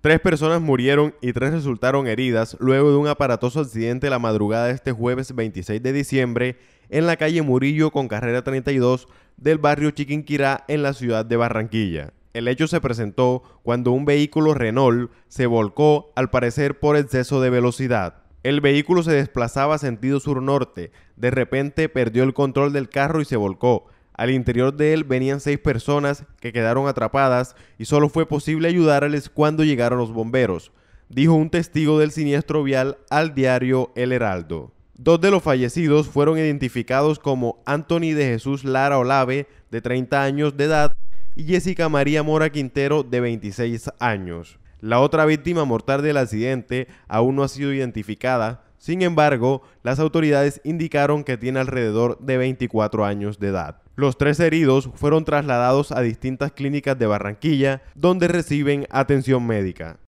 Tres personas murieron y tres resultaron heridas luego de un aparatoso accidente la madrugada de este jueves 26 de diciembre en la calle Murillo con carrera 32 del barrio Chiquinquirá en la ciudad de Barranquilla. El hecho se presentó cuando un vehículo Renault se volcó, al parecer por exceso de velocidad. El vehículo se desplazaba sentido sur-norte, de repente perdió el control del carro y se volcó. Al interior de él venían seis personas que quedaron atrapadas y solo fue posible ayudarles cuando llegaron los bomberos, dijo un testigo del siniestro vial al diario El Heraldo. Dos de los fallecidos fueron identificados como Anthony de Jesús Lara Olave, de 30 años de edad, y Jessica María Mora Quintero, de 26 años. La otra víctima mortal del accidente aún no ha sido identificada, sin embargo, las autoridades indicaron que tiene alrededor de 24 años de edad. Los tres heridos fueron trasladados a distintas clínicas de Barranquilla, donde reciben atención médica.